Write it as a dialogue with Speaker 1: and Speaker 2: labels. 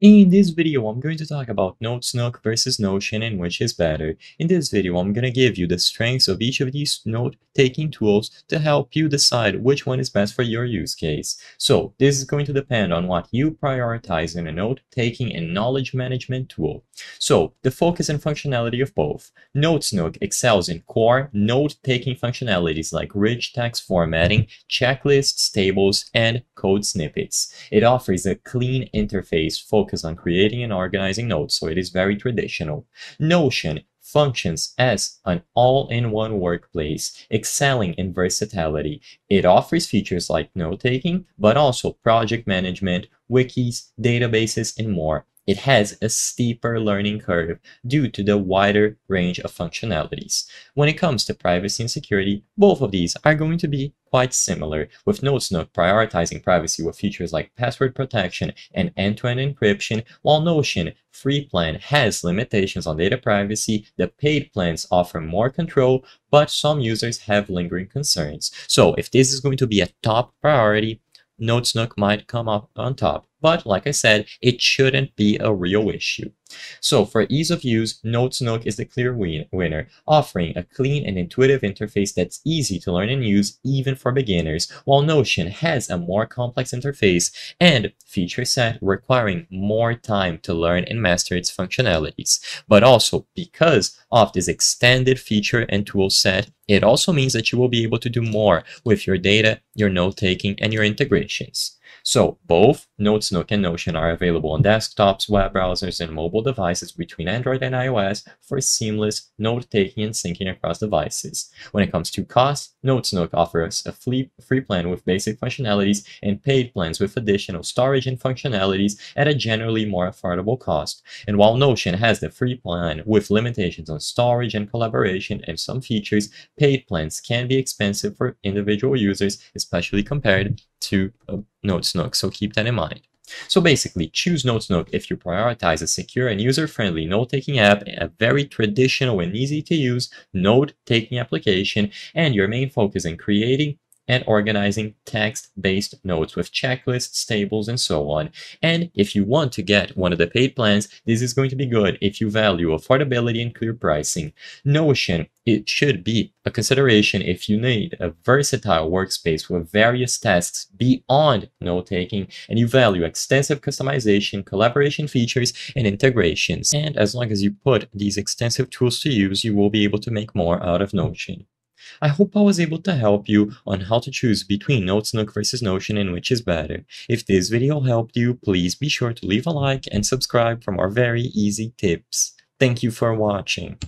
Speaker 1: In this video, I'm going to talk about Node.Snook versus Notion and which is better. In this video, I'm going to give you the strengths of each of these note-taking tools to help you decide which one is best for your use case. So, this is going to depend on what you prioritize in a note-taking and knowledge management tool. So, the focus and functionality of both. Node.Snook excels in core note-taking functionalities like rich text formatting, checklists, tables, and code snippets. It offers a clean interface focused focus on creating and organizing notes, so it is very traditional. Notion functions as an all-in-one workplace, excelling in versatility. It offers features like note-taking, but also project management, wikis, databases, and more. It has a steeper learning curve due to the wider range of functionalities. When it comes to privacy and security, both of these are going to be quite similar, with NodeSnook prioritizing privacy with features like password protection and end-to-end encryption, while Notion free plan has limitations on data privacy, the paid plans offer more control, but some users have lingering concerns. So if this is going to be a top priority, NodeSnook might come up on top. But like I said, it shouldn't be a real issue. So for ease of use, NoteSnook is the clear win winner, offering a clean and intuitive interface that's easy to learn and use even for beginners, while Notion has a more complex interface and feature set requiring more time to learn and master its functionalities. But also, because of this extended feature and tool set, it also means that you will be able to do more with your data, your note-taking, and your integrations. So both NoteSnook and Notion are available on desktops, web browsers, and mobile devices between Android and iOS for seamless note-taking and syncing across devices. When it comes to cost, NoteSnook offers a free plan with basic functionalities and paid plans with additional storage and functionalities at a generally more affordable cost. And while Notion has the free plan with limitations on storage and collaboration and some features, paid plans can be expensive for individual users, especially compared to uh, Node so keep that in mind. So basically, choose NodeSnook if you prioritize a secure and user-friendly note-taking app, a very traditional and easy-to-use note-taking application, and your main focus in creating and organizing text-based notes with checklists, tables, and so on. And if you want to get one of the paid plans, this is going to be good if you value affordability and clear pricing. Notion, it should be a consideration if you need a versatile workspace with various tasks beyond note-taking and you value extensive customization, collaboration features, and integrations. And as long as you put these extensive tools to use, you will be able to make more out of Notion. I hope I was able to help you on how to choose between Notes Nook versus Notion and which is better. If this video helped you, please be sure to leave a like and subscribe for more very easy tips. Thank you for watching.